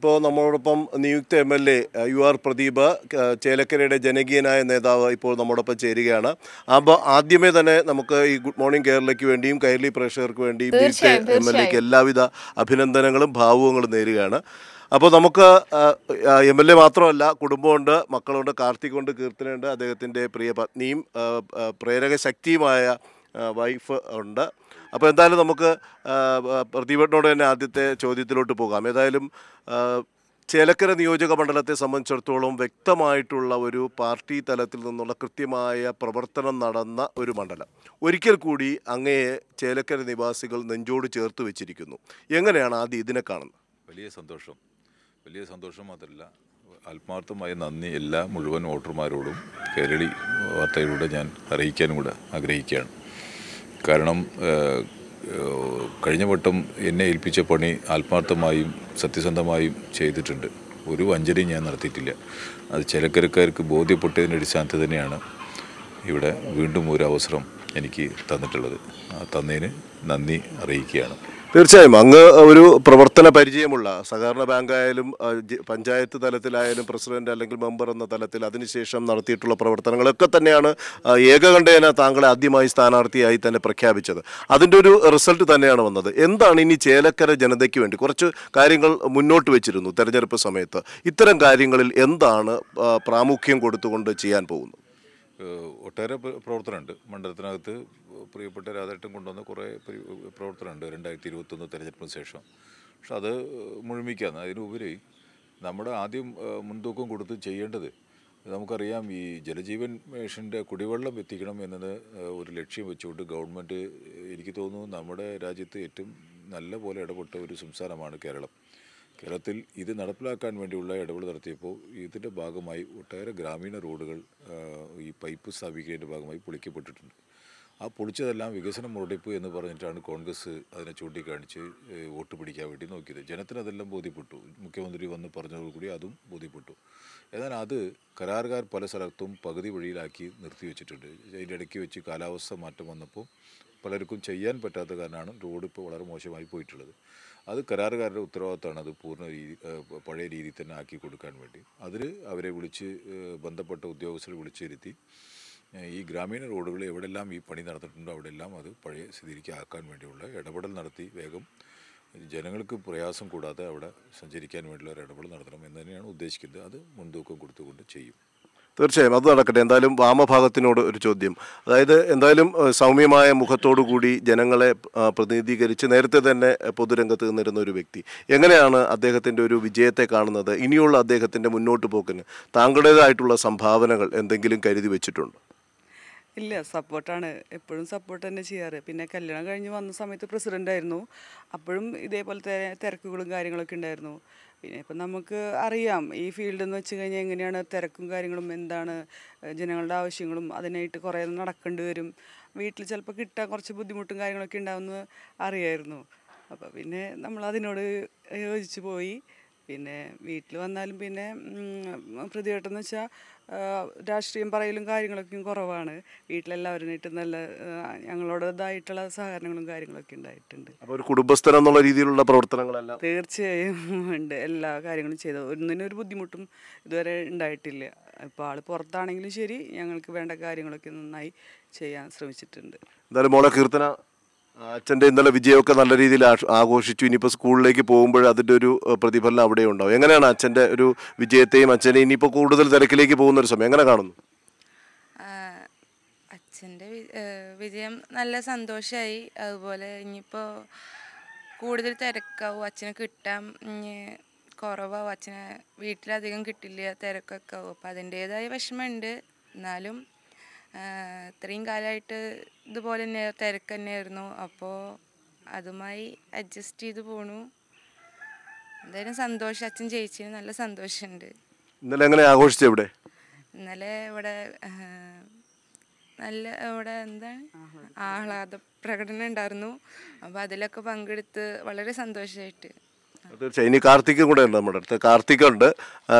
ഇപ്പോൾ നമ്മളോടൊപ്പം നിയുക്ത M L A U R Pradeep ചേലക്കരയുടെ ജനകീയനായ നേതാവ് ഇപ്പോൾ നമ്മോടൊപ്പം ചേരുകയാണ് അപ്പോൾ ആദ്യമേ തന്നെ നമുക്ക് ഈ ഗുഡ് മോർണിംഗ് കേരളയ്ക്ക് വേണ്ടിയും കൈരളി പ്രേക്ഷകർക്ക് വേണ്ടിയും എം എൽ എക്ക് എല്ലാവിധ അഭിനന്ദനങ്ങളും ഭാവുകങ്ങളും നേരുകയാണ് അപ്പോൾ നമുക്ക് എം എൽ എ മാത്രമല്ല കുടുംബമുണ്ട് മക്കളുണ്ട് കാർത്തിക്കുണ്ട് കീർത്തനുണ്ട് അദ്ദേഹത്തിൻ്റെ പ്രിയ പത്നിയും പ്രേരക ശക്തിയുമായ വൈഫ് ഉണ്ട് അപ്പോൾ എന്തായാലും നമുക്ക് പ്രദീപനോട് തന്നെ ആദ്യത്തെ ചോദ്യത്തിലോട്ട് പോകാം ഏതായാലും ചേലക്കര നിയോജക മണ്ഡലത്തെ സംബന്ധിച്ചിടത്തോളം വ്യക്തമായിട്ടുള്ള ഒരു പാർട്ടി തലത്തിൽ നിന്നുള്ള കൃത്യമായ പ്രവർത്തനം നടന്ന ഒരു മണ്ഡലം ഒരിക്കൽ കൂടി അങ്ങയെ ചേലക്കര നിവാസികൾ നെഞ്ചോട് ചേർത്ത് വെച്ചിരിക്കുന്നു എങ്ങനെയാണ് ആദ്യം ഇതിനെ കാണുന്നത് വലിയ സന്തോഷം വലിയ സന്തോഷം മാത്രമല്ല ആത്മാർത്ഥമായ നന്ദി എല്ലാ മുഴുവൻ വോട്ടർമാരോടും കേരളി വാർത്തയിലൂടെ ഞാൻ അറിയിക്കാനും കൂടെ ആഗ്രഹിക്കുകയാണ് കാരണം കഴിഞ്ഞ വട്ടം എന്നെ ഏൽപ്പിച്ച പണി ആത്മാർത്ഥമായും സത്യസന്ധമായും ചെയ്തിട്ടുണ്ട് ഒരു വഞ്ചനയും ഞാൻ നടത്തിയിട്ടില്ല അത് ചിലക്കരക്കാർക്ക് ബോധ്യപ്പെട്ടതിൻ്റെ അടിസ്ഥാനത്തിൽ തന്നെയാണ് ഇവിടെ വീണ്ടും ഒരു അവസരം എനിക്ക് തന്നിട്ടുള്ളത് ആ തന്നതിന് നന്ദി അറിയിക്കുകയാണ് തീർച്ചയായും അങ്ങ് ഒരു പ്രവർത്തന പരിചയമുള്ള സഹകരണ ബാങ്കായാലും പഞ്ചായത്ത് തലത്തിലായാലും പ്രസിഡന്റ് അല്ലെങ്കിൽ മെമ്പർ എന്ന തലത്തിൽ അതിനുശേഷം നടത്തിയിട്ടുള്ള പ്രവർത്തനങ്ങളൊക്കെ തന്നെയാണ് ഏകകണ്ഠേന താങ്കളെ ആദ്യമായി സ്ഥാനാർത്ഥിയായി തന്നെ പ്രഖ്യാപിച്ചത് അതിൻ്റെ ഒരു റിസൾട്ട് തന്നെയാണ് വന്നത് എന്താണ് ഇനി ചേലക്കര ജനതയ്ക്ക് വേണ്ടി കുറച്ച് കാര്യങ്ങൾ മുന്നോട്ട് വെച്ചിരുന്നു തെരഞ്ഞെടുപ്പ് സമയത്ത് ഇത്തരം കാര്യങ്ങളിൽ എന്താണ് പ്രാമുഖ്യം കൊടുത്തുകൊണ്ട് ചെയ്യാൻ പോകുന്നത് ഒട്ടേറെ പ്രവർത്തനമുണ്ട് മണ്ഡലത്തിനകത്ത് പ്രിയപ്പെട്ട രാധേട്ടൻ കൊണ്ടുവന്ന കുറേ പ്രവർത്തനമുണ്ട് രണ്ടായിരത്തി ഇരുപത്തൊന്ന് തെരഞ്ഞെടുപ്പിന് ശേഷം പക്ഷെ അത് മുഴുമിക്കാന്ന് അതിനുപരി നമ്മുടെ ആദ്യം മുൻതൂക്കം കൊടുത്ത് ചെയ്യേണ്ടത് നമുക്കറിയാം ഈ ജലജീവൻ മിഷൻ്റെ കുടിവെള്ളം എത്തിക്കണം എന്നത് ഒരു ലക്ഷ്യം വെച്ചുകൊണ്ട് ഗവൺമെൻറ് എനിക്ക് തോന്നുന്നു നമ്മുടെ രാജ്യത്ത് ഏറ്റവും നല്ല പോലെ ഇടപെട്ട ഒരു സംസ്ഥാനമാണ് കേരളം കേരളത്തിൽ ഇത് നടപ്പിലാക്കാൻ വേണ്ടിയുള്ള ഇടപെടൽ നടത്തിയപ്പോൾ ഇതിൻ്റെ ഭാഗമായി ഒട്ടേറെ ഗ്രാമീണ റോഡുകൾ ഈ പൈപ്പ് സ്ഥാപിക്കുന്നതിൻ്റെ ഭാഗമായി പൊളിക്കപ്പെട്ടിട്ടുണ്ട് ആ പൊളിച്ചതെല്ലാം വികസന മുരടിപ്പ് എന്ന് പറഞ്ഞിട്ടാണ് കോൺഗ്രസ് അതിനെ ചൂണ്ടിക്കാണിച്ച് വോട്ട് പിടിക്കാൻ വേണ്ടി നോക്കിയത് ജനത്തിന് അതെല്ലാം ബോധ്യപ്പെട്ടു മുഖ്യമന്ത്രി വന്ന് കൂടി അതും ബോധ്യപ്പെട്ടു എന്നാൽ അത് കരാറുകാർ പല സ്ഥലത്തും പകുതി വഴിയിലാക്കി നിർത്തിവെച്ചിട്ടുണ്ട് അതിൻ്റെ ഇടയ്ക്ക് വെച്ച് കാലാവസ്ഥ മാറ്റം വന്നപ്പോൾ പലർക്കും ചെയ്യാൻ പറ്റാത്ത കാരണമാണ് റോഡ് ഇപ്പോൾ വളരെ മോശമായി പോയിട്ടുള്ളത് അത് കരാറുകാരുടെ ഉത്തരവാദിത്തമാണ് അത് പൂർണ്ണ രീതി പഴയ രീതിയിൽ തന്നെ ആക്കി കൊടുക്കാൻ വേണ്ടി അതിൽ അവരെ വിളിച്ച് ബന്ധപ്പെട്ട ഉദ്യോഗസ്ഥരെ വിളിച്ചിരുത്തി ഈ ഗ്രാമീണ റോഡുകൾ എവിടെല്ലാം ഈ പണി നടന്നിട്ടുണ്ടോ അവിടെയെല്ലാം അത് പഴയ സ്ഥിതിക്ക് ആക്കാൻ വേണ്ടിയുള്ള ഇടപെടൽ നടത്തി വേഗം ജനങ്ങൾക്ക് പ്രയാസം കൂടാതെ അവിടെ സഞ്ചരിക്കാൻ വേണ്ടിയുള്ള ഒരു ഇടപെടൽ നടത്തണം എന്ന് തന്നെയാണ് ഉദ്ദേശിക്കുന്നത് അത് മുൻതൂക്കം കൊടുത്തുകൊണ്ട് ചെയ്യും തീർച്ചയായും അത് നടക്കട്ടെ എന്തായാലും വാമഭാഗത്തിനോട് ഒരു ചോദ്യം അതായത് എന്തായാലും സൗമ്യമായ മുഖത്തോടുകൂടി ജനങ്ങളെ പ്രതിനിധീകരിച്ച് നേരത്തെ തന്നെ പൊതുരംഗത്ത് നിന്നിരുന്ന ഒരു വ്യക്തി എങ്ങനെയാണ് അദ്ദേഹത്തിൻ്റെ ഒരു വിജയത്തെ കാണുന്നത് ഇനിയുള്ള അദ്ദേഹത്തിൻ്റെ മുന്നോട്ട് പോക്കിന് താങ്കളുടേതായിട്ടുള്ള സംഭാവനകൾ എന്തെങ്കിലും കരുതി വെച്ചിട്ടുണ്ട് ഇല്ല സപ്പോർട്ടാണ് എപ്പോഴും സപ്പോർട്ട് തന്നെ ചെയ്യാറ് പിന്നെ കല്യാണം കഴിഞ്ഞ് വന്ന സമയത്ത് പ്രസിഡൻ്റ് ആയിരുന്നു അപ്പോഴും ഇതേപോലത്തെ തിരക്കുകളും കാര്യങ്ങളൊക്കെ ഉണ്ടായിരുന്നു പിന്നെ ഇപ്പം നമുക്ക് അറിയാം ഈ ഫീൽഡ് എന്ന് വെച്ച് കഴിഞ്ഞാൽ എങ്ങനെയാണ് തിരക്കും കാര്യങ്ങളും എന്താണ് ജനങ്ങളുടെ ആവശ്യങ്ങളും അതിനായിട്ട് കുറേ നടക്കേണ്ടി വരും വീട്ടിൽ ചിലപ്പോൾ കിട്ടാൻ കുറച്ച് ബുദ്ധിമുട്ടും കാര്യങ്ങളൊക്കെ ഉണ്ടാവുമെന്ന് അറിയായിരുന്നു അപ്പോൾ പിന്നെ നമ്മൾ അതിനോട് യോജിച്ച് പോയി പിന്നെ വീട്ടിൽ വന്നാലും പിന്നെ പ്രതികട്ടം വെച്ചാൽ രാഷ്ട്രീയം പറയലും കാര്യങ്ങളൊക്കെയും കുറവാണ് വീട്ടിലെല്ലാവരുമായിട്ട് നല്ല ഞങ്ങളോടേതായിട്ടുള്ള സഹകരണങ്ങളും കാര്യങ്ങളൊക്കെ ഉണ്ടായിട്ടുണ്ട് അപ്പോൾ ഒരു കുടുംബസ്ഥലം എന്നുള്ള രീതിയിലുള്ള പ്രവർത്തനങ്ങളെല്ലാം തീർച്ചയായും ഉണ്ട് എല്ലാ കാര്യങ്ങളും ഒന്നിനും ഒരു ബുദ്ധിമുട്ടും ഇതുവരെ ഉണ്ടായിട്ടില്ല ഇപ്പോൾ ആൾ പുറത്താണെങ്കിലും ശരി ഞങ്ങൾക്ക് വേണ്ട കാര്യങ്ങളൊക്കെ നന്നായി ചെയ്യാൻ ശ്രമിച്ചിട്ടുണ്ട് എന്തായാലും മോളെ കീർത്തന അച്ഛൻ്റെ ഇന്നലെ വിജയമൊക്കെ നല്ല രീതിയിൽ ആഘോഷിച്ചു ഇനിയിപ്പോൾ സ്കൂളിലേക്ക് പോകുമ്പോൾ അതിൻ്റെ ഒരു പ്രതിഫലനം അവിടെ ഉണ്ടാവും എങ്ങനെയാണ് അച്ഛൻ്റെ ഒരു വിജയത്തെയും അച്ഛനെ ഇനിയിപ്പോൾ കൂടുതൽ തിരക്കിലേക്ക് പോകുന്ന ഒരു സമയം എങ്ങനെ കാണുന്നു അച്ഛൻ്റെ വിജയം നല്ല സന്തോഷമായി അതുപോലെ ഇനിയിപ്പോൾ കൂടുതൽ തിരക്കാവും അച്ഛനെ കിട്ടാൻ കുറവാവും അച്ഛനെ വീട്ടിലധികം കിട്ടില്ല തിരക്കൊക്കെ ആവും അപ്പോൾ അതിൻ്റേതായ വിഷമമുണ്ട് എന്നാലും ഇത്രയും കാലമായിട്ട് ഇതുപോലെ തന്നെ തിരക്ക് തന്നെയായിരുന്നു അപ്പോൾ അതുമായി അഡ്ജസ്റ്റ് ചെയ്ത് പോണു എന്തായാലും സന്തോഷം അച്ഛൻ ജയിച്ചതിന് നല്ല സന്തോഷമുണ്ട് ഇന്നലെ എങ്ങനെ ആഘോഷിച്ചു ഇവിടെ ഇന്നലെ ഇവിടെ നല്ല ഇവിടെ എന്താണ് ആഹ്ലാദ പ്രകടനം ഉണ്ടായിരുന്നു അപ്പോൾ അതിലൊക്കെ പങ്കെടുത്ത് വളരെ സന്തോഷമായിട്ട് തീർച്ചയായും ഇനി കാർത്തിക്കും കൂടെ ഉണ്ട് നമ്മുടെ അടുത്ത് കാർത്തിക് ഉണ്ട്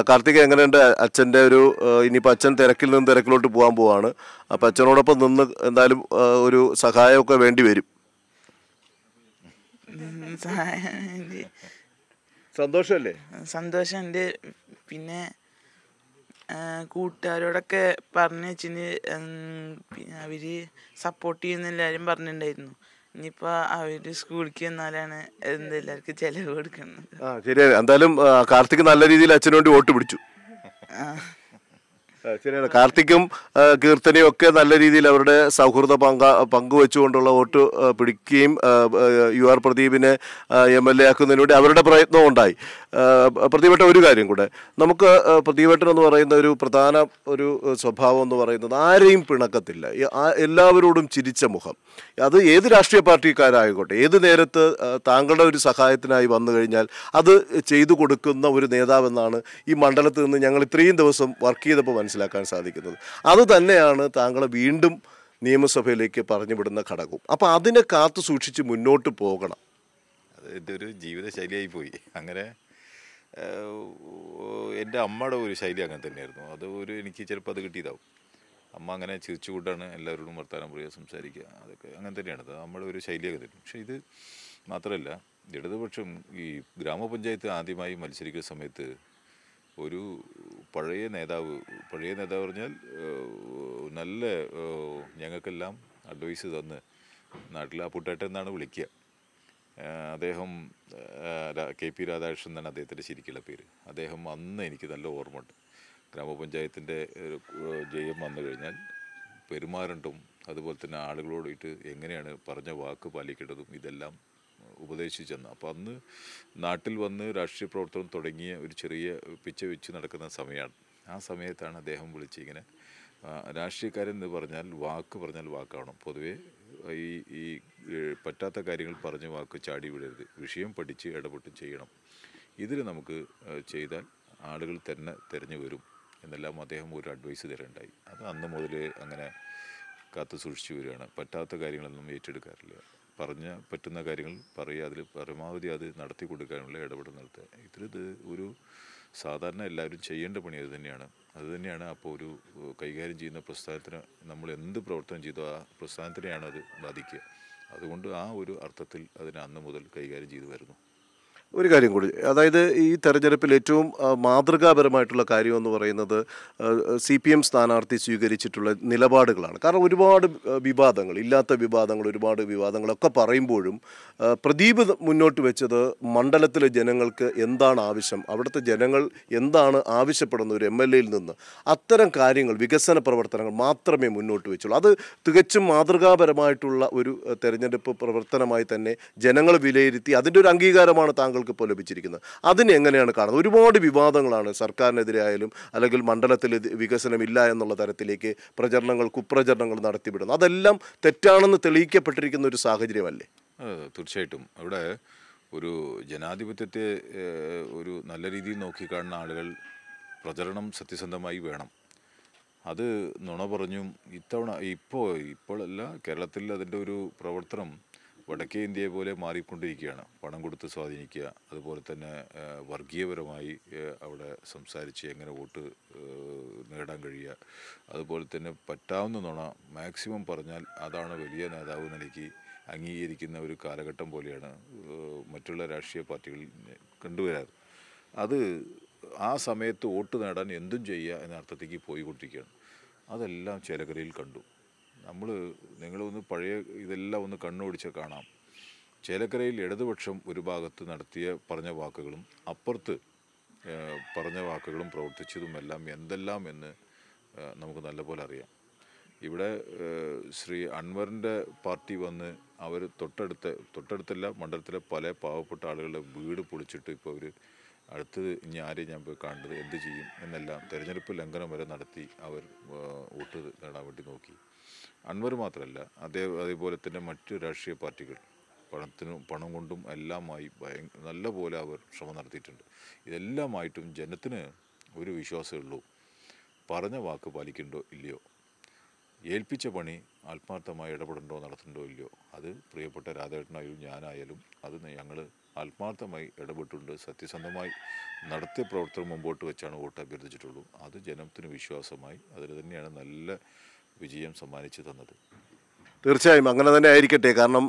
കാർത്തിക് എങ്ങനെയുണ്ട് അച്ഛൻ്റെ ഒരു ഇനിയിപ്പോൾ അച്ഛൻ തിരക്കിൽ നിന്ന് തിരക്കിലോട്ട് പോകാൻ പോവാണ് അപ്പം അച്ഛനോടൊപ്പം നിന്ന് എന്തായാലും ഒരു സഹായമൊക്കെ വേണ്ടി വരും സന്തോഷമല്ലേ സന്തോഷമുണ്ട് പിന്നെ കൂട്ടുകാരോടൊക്കെ പറഞ്ഞു വെച്ചിന് അവര് സപ്പോർട്ട് ചെയ്യുന്ന എല്ലാവരും പറഞ്ഞിട്ടുണ്ടായിരുന്നു ഇനിയിപ്പോൾ അവർ സ്കൂളിലേക്ക് വന്നാലാണ് എന്തെല്ലാവർക്കും ചെലവ് കൊടുക്കുന്നത് ആ ശരിയാണ് എന്തായാലും കാർത്തിക് നല്ല രീതിയിൽ അച്ഛനോട് വോട്ട് പിടിച്ചു ശരിയാണ് കാർത്തിക്കും കീർത്തനയും ഒക്കെ നല്ല രീതിയിൽ അവരുടെ സൗഹൃദ പങ്ക പങ്കുവെച്ചുകൊണ്ടുള്ള വോട്ട് പിടിക്കുകയും യു ആർ പ്രദീപിനെ എം എൽ എ ആക്കുന്നതിന് അവരുടെ പ്രയത്നവും ഉണ്ടായി പ്രതിഭട്ട ഒരു കാര്യം കൂടെ നമുക്ക് പ്രതിഭട്ടൻ എന്ന് പറയുന്ന ഒരു പ്രധാന ഒരു സ്വഭാവം എന്ന് പറയുന്നത് ആരെയും പിണക്കത്തില്ല എല്ലാവരോടും ചിരിച്ച മുഖം അത് ഏത് രാഷ്ട്രീയ പാർട്ടിക്കാരായിക്കോട്ടെ ഏത് നേരത്ത് താങ്കളുടെ ഒരു സഹായത്തിനായി വന്നു കഴിഞ്ഞാൽ അത് ചെയ്തു കൊടുക്കുന്ന ഒരു നേതാവെന്നാണ് ഈ മണ്ഡലത്തിൽ നിന്ന് ഞങ്ങൾ ഇത്രയും ദിവസം വർക്ക് ചെയ്തപ്പോൾ മനസ്സിലാക്കാൻ സാധിക്കുന്നത് അത് തന്നെയാണ് താങ്കളെ വീണ്ടും നിയമസഭയിലേക്ക് പറഞ്ഞുവിടുന്ന ഘടകവും അപ്പോൾ അതിനെ കാത്തു സൂക്ഷിച്ച് മുന്നോട്ട് പോകണം അത് എൻ്റെ ഒരു ജീവിതശൈലിയായി പോയി അങ്ങനെ എൻ്റെ അമ്മയുടെ ഒരു ശൈലി അങ്ങനെ തന്നെയായിരുന്നു അത് ഒരു എനിക്ക് ചിലപ്പോൾ അത് കിട്ടിയതാവും അമ്മ അങ്ങനെ ചിരിച്ചുകൂട്ടാണ് എല്ലാവരോടും വർത്തമാനം പറയുക സംസാരിക്കുക അതൊക്കെ അങ്ങനെ തന്നെയാണ് അത് നമ്മുടെ ഒരു ശൈലിയൊക്കെ തരും പക്ഷേ ഇത് മാത്രമല്ല ഇടതുപക്ഷം ഈ ഗ്രാമപഞ്ചായത്ത് ആദ്യമായി മത്സരിക്കുന്ന സമയത്ത് ഒരു പഴയ നേതാവ് പഴയ നേതാവ് പറഞ്ഞാൽ നല്ല ഞങ്ങൾക്കെല്ലാം അഡ്വൈസ് തന്ന് നാട്ടിൽ ആ എന്നാണ് വിളിക്കുക അദ്ദേഹം കെ പി രാധാകൃഷ്ണൻ എന്നാണ് അദ്ദേഹത്തിൻ്റെ ശരിക്കുള്ള പേര് അദ്ദേഹം അന്ന് എനിക്ക് നല്ല ഓർമ്മയുണ്ട് ഗ്രാമപഞ്ചായത്തിൻ്റെ ഒരു ജയം വന്നു കഴിഞ്ഞാൽ പെരുമാറണ്ടും അതുപോലെ തന്നെ ആളുകളോടിട്ട് എങ്ങനെയാണ് പറഞ്ഞ വാക്ക് പാലിക്കേണ്ടതും ഇതെല്ലാം ഉപദേശിച്ചു തന്നു അപ്പോൾ അന്ന് നാട്ടിൽ വന്ന് രാഷ്ട്രീയ പ്രവർത്തനം തുടങ്ങിയ ഒരു ചെറിയ പിച്ച വെച്ച് നടക്കുന്ന സമയമാണ് ആ സമയത്താണ് അദ്ദേഹം വിളിച്ച് ഇങ്ങനെ രാഷ്ട്രീയക്കാരൻ എന്ന് പറഞ്ഞാൽ വാക്ക് പറഞ്ഞാൽ വാക്കാവണം പൊതുവേ ഈ ഈ പറ്റാത്ത കാര്യങ്ങൾ പറഞ്ഞു വാക്ക് ചാടി വിടരുത് വിഷയം പഠിച്ച് ഇടപെട്ട് ചെയ്യണം ഇതിൽ നമുക്ക് ചെയ്താൽ ആളുകൾ തന്നെ തിരഞ്ഞു വരും എന്നെല്ലാം അദ്ദേഹം ഒരു അഡ്വൈസ് തരേണ്ടായി അത് അന്ന് മുതൽ അങ്ങനെ കാത്തു സൂക്ഷിച്ചു വരികയാണ് പറ്റാത്ത കാര്യങ്ങളൊന്നും ഏറ്റെടുക്കാറില്ല പറഞ്ഞ പറ്റുന്ന കാര്യങ്ങൾ പറയുക അതിൽ പരമാവധി അത് നടത്തി കൊടുക്കാനുള്ള ഇടപെടൽ നടത്തുക ഇത്തരത് ഒരു സാധാരണ എല്ലാവരും ചെയ്യേണ്ട പണി അത് തന്നെയാണ് അത് തന്നെയാണ് അപ്പോൾ ഒരു കൈകാര്യം ചെയ്യുന്ന പ്രസ്ഥാനത്തിന് നമ്മൾ എന്ത് പ്രവർത്തനം ചെയ്തോ ആ പ്രസ്ഥാനത്തിനെയാണ് അത് ബാധിക്കുക അതുകൊണ്ട് ആ ഒരു അർത്ഥത്തിൽ അതിനെ അന്ന് മുതൽ കൈകാര്യം ചെയ്തു വരുന്നു ഒരു കാര്യം കൂടി അതായത് ഈ തെരഞ്ഞെടുപ്പിൽ ഏറ്റവും മാതൃകാപരമായിട്ടുള്ള കാര്യം എന്ന് പറയുന്നത് സി പി എം സ്ഥാനാർത്ഥി സ്വീകരിച്ചിട്ടുള്ള നിലപാടുകളാണ് കാരണം ഒരുപാട് വിവാദങ്ങൾ ഇല്ലാത്ത വിവാദങ്ങൾ ഒരുപാട് വിവാദങ്ങളൊക്കെ പറയുമ്പോഴും പ്രദീപ് മുന്നോട്ട് വെച്ചത് മണ്ഡലത്തിലെ ജനങ്ങൾക്ക് എന്താണ് ആവശ്യം അവിടുത്തെ ജനങ്ങൾ എന്താണ് ആവശ്യപ്പെടുന്ന ഒരു എം എൽ എയിൽ നിന്ന് അത്തരം കാര്യങ്ങൾ വികസന പ്രവർത്തനങ്ങൾ മാത്രമേ മുന്നോട്ട് വെച്ചുള്ളൂ അത് തികച്ചും മാതൃകാപരമായിട്ടുള്ള ഒരു തെരഞ്ഞെടുപ്പ് പ്രവർത്തനമായി തന്നെ ജനങ്ങൾ വിലയിരുത്തി അതിൻ്റെ ഒരു അംഗീകാരമാണ് താങ്കൾ വാർത്തകൾക്ക് ഇപ്പോൾ ലഭിച്ചിരിക്കുന്നത് അതിനെ എങ്ങനെയാണ് കാണുന്നത് ഒരുപാട് വിവാദങ്ങളാണ് സർക്കാരിനെതിരെ ആയാലും അല്ലെങ്കിൽ മണ്ഡലത്തിൽ വികസനമില്ല എന്നുള്ള തരത്തിലേക്ക് പ്രചരണങ്ങൾ കുപ്രചരണങ്ങൾ നടത്തിവിടുന്നു അതെല്ലാം തെറ്റാണെന്ന് തെളിയിക്കപ്പെട്ടിരിക്കുന്ന ഒരു സാഹചര്യമല്ലേ തീർച്ചയായിട്ടും അവിടെ ഒരു ജനാധിപത്യത്തെ ഒരു നല്ല രീതിയിൽ നോക്കിക്കാണുന്ന ആളുകൾ പ്രചരണം സത്യസന്ധമായി വേണം അത് നുണ പറഞ്ഞും ഇത്തവണ ഇപ്പോൾ ഇപ്പോഴല്ല കേരളത്തിൽ അതിൻ്റെ ഒരു പ്രവർത്തനം വടക്കേ ഇന്ത്യയെ പോലെ മാറിക്കൊണ്ടിരിക്കുകയാണ് പണം കൊടുത്ത് സ്വാധീനിക്കുക അതുപോലെ തന്നെ വർഗീയപരമായി അവിടെ സംസാരിച്ച് എങ്ങനെ വോട്ട് നേടാൻ കഴിയുക അതുപോലെ തന്നെ പറ്റാവുന്ന നുണ മാക്സിമം പറഞ്ഞാൽ അതാണ് വലിയ നേതാവ് നിലയ്ക്ക് അംഗീകരിക്കുന്ന ഒരു കാലഘട്ടം പോലെയാണ് മറ്റുള്ള രാഷ്ട്രീയ പാർട്ടികളിൽ കണ്ടുവരാറ് അത് ആ സമയത്ത് വോട്ട് നേടാൻ എന്തും ചെയ്യുക എന്ന അർത്ഥത്തേക്ക് പോയിക്കൊണ്ടിരിക്കുകയാണ് അതെല്ലാം ചിലകരയിൽ കണ്ടു നമ്മൾ നിങ്ങളൊന്ന് പഴയ ഇതെല്ലാം ഒന്ന് കണ്ണോടിച്ച് കാണാം ചേലക്കരയിൽ ഇടതുപക്ഷം ഒരു ഭാഗത്ത് നടത്തിയ പറഞ്ഞ വാക്കുകളും അപ്പുറത്ത് പറഞ്ഞ വാക്കുകളും പ്രവർത്തിച്ചതുമെല്ലാം എന്തെല്ലാം എന്ന് നമുക്ക് നല്ലപോലെ അറിയാം ഇവിടെ ശ്രീ അൻവറിൻ്റെ പാർട്ടി വന്ന് അവർ തൊട്ടടുത്ത തൊട്ടടുത്തല്ല മണ്ഡലത്തിലെ പല പാവപ്പെട്ട ആളുകളുടെ വീട് പൊളിച്ചിട്ട് ഇപ്പോൾ അവർ അടുത്ത് ഇനി ആരെയും ഞാൻ പോയി കണ്ടത് എന്ത് ചെയ്യും എന്നെല്ലാം തെരഞ്ഞെടുപ്പ് ലംഘനം വരെ നടത്തി അവർ വോട്ട് നേടാൻ വേണ്ടി നോക്കി അൻവർ മാത്രമല്ല അതേ അതേപോലെ തന്നെ മറ്റ് രാഷ്ട്രീയ പാർട്ടികൾ പണത്തിനും പണം കൊണ്ടും എല്ലാമായി ഭയ നല്ലപോലെ അവർ ശ്രമം നടത്തിയിട്ടുണ്ട് ഇതെല്ലാമായിട്ടും ജനത്തിന് ഒരു വിശ്വാസമേ ഉള്ളൂ പറഞ്ഞ വാക്ക് പാലിക്കണ്ടോ ഇല്ലയോ ഏൽപ്പിച്ച പണി ആത്മാർത്ഥമായി ഇടപെടണ്ടോ നടത്തണ്ടോ ഇല്ലയോ അത് പ്രിയപ്പെട്ട രാധേട്ടനായാലും ഞാനായാലും അത് ഞങ്ങൾ ആത്മാർത്ഥമായി ഇടപെട്ടുണ്ട് സത്യസന്ധമായി നടത്തിയ പ്രവർത്തനം മുമ്പോട്ട് വെച്ചാണ് വോട്ട് അഭ്യർത്ഥിച്ചിട്ടുള്ളൂ അത് ജനത്തിന് വിശ്വാസമായി അതിൽ തന്നെയാണ് നല്ല വിജയം സമ്മാനിച്ചു തന്നത് തീർച്ചയായും അങ്ങനെ തന്നെ ആയിരിക്കട്ടെ കാരണം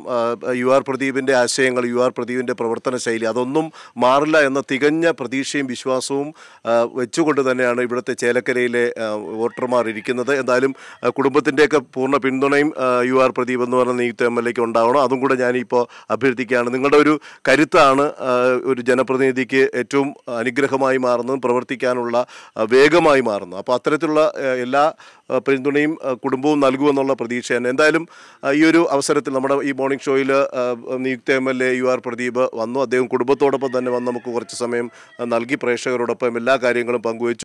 യു ആർ പ്രദീപിൻ്റെ ആശയങ്ങൾ യു ആർ പ്രദീപിൻ്റെ പ്രവർത്തന ശൈലി അതൊന്നും മാറില്ല എന്ന തികഞ്ഞ പ്രതീക്ഷയും വിശ്വാസവും വെച്ചുകൊണ്ട് തന്നെയാണ് ഇവിടുത്തെ ചേലക്കരയിലെ വോട്ടർമാർ ഇരിക്കുന്നത് എന്തായാലും കുടുംബത്തിൻ്റെയൊക്കെ പൂർണ്ണ പിന്തുണയും യു ആർ പ്രദീപ് എന്ന് പറഞ്ഞ നിയുക്ത എം എൽ എക്ക് ഉണ്ടാവണം അതും കൂടെ ഞാനിപ്പോൾ അഭ്യർത്ഥിക്കുകയാണ് നിങ്ങളുടെ ഒരു കരുത്താണ് ഒരു ജനപ്രതിനിധിക്ക് ഏറ്റവും അനുഗ്രഹമായി മാറുന്നതും പ്രവർത്തിക്കാനുള്ള വേഗമായി മാറുന്നു അപ്പോൾ അത്തരത്തിലുള്ള എല്ലാ പിന്തുണയും കുടുംബവും നൽകുമെന്നുള്ള പ്രതീക്ഷയാണ് എന്തായാലും ഈ ഒരു അവസരത്തിൽ നമ്മുടെ ഈ മോർണിംഗ് ഷോയിൽ നിയുക്ത M L A U R Pradeep വന്നു അദ്ദേഹം കുടുംബത്തോടൊപ്പം തന്നെ വന്ന് നമുക്ക് കുറച്ച് സമയം നൽകി പ്രേക്ഷകരോടൊപ്പം എല്ലാ കാര്യങ്ങളും പങ്കുവച്ചു